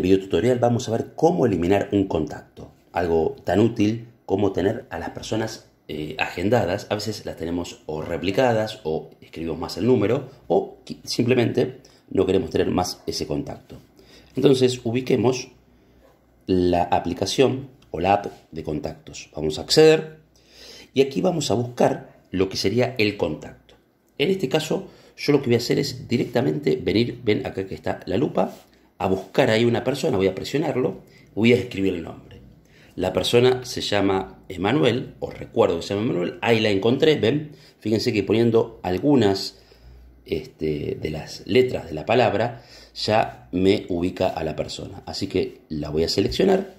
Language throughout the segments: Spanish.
video tutorial vamos a ver cómo eliminar un contacto, algo tan útil como tener a las personas eh, agendadas, a veces las tenemos o replicadas o escribimos más el número o simplemente no queremos tener más ese contacto. Entonces ubiquemos la aplicación o la app de contactos. Vamos a acceder y aquí vamos a buscar lo que sería el contacto. En este caso yo lo que voy a hacer es directamente venir, ven acá que está la lupa, a buscar ahí una persona, voy a presionarlo, voy a escribir el nombre. La persona se llama Emanuel, o recuerdo que se llama Emanuel, ahí la encontré, ven, fíjense que poniendo algunas este, de las letras de la palabra ya me ubica a la persona. Así que la voy a seleccionar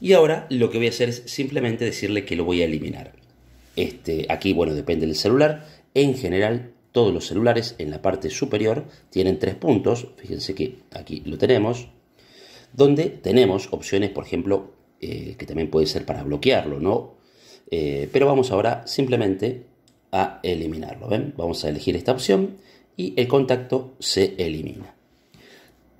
y ahora lo que voy a hacer es simplemente decirle que lo voy a eliminar. Este, aquí, bueno, depende del celular. En general, todos los celulares en la parte superior tienen tres puntos, fíjense que aquí lo tenemos, donde tenemos opciones, por ejemplo, eh, que también puede ser para bloquearlo, ¿no? Eh, pero vamos ahora simplemente a eliminarlo, ¿ven? Vamos a elegir esta opción y el contacto se elimina.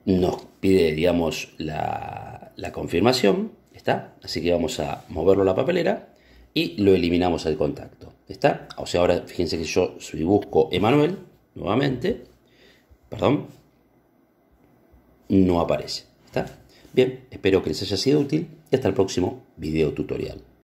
Nos pide, digamos, la, la confirmación, ¿está? Así que vamos a moverlo a la papelera y lo eliminamos al contacto. ¿Está? O sea, ahora fíjense que yo busco Emanuel nuevamente, perdón, no aparece. ¿Está? Bien, espero que les haya sido útil y hasta el próximo video tutorial.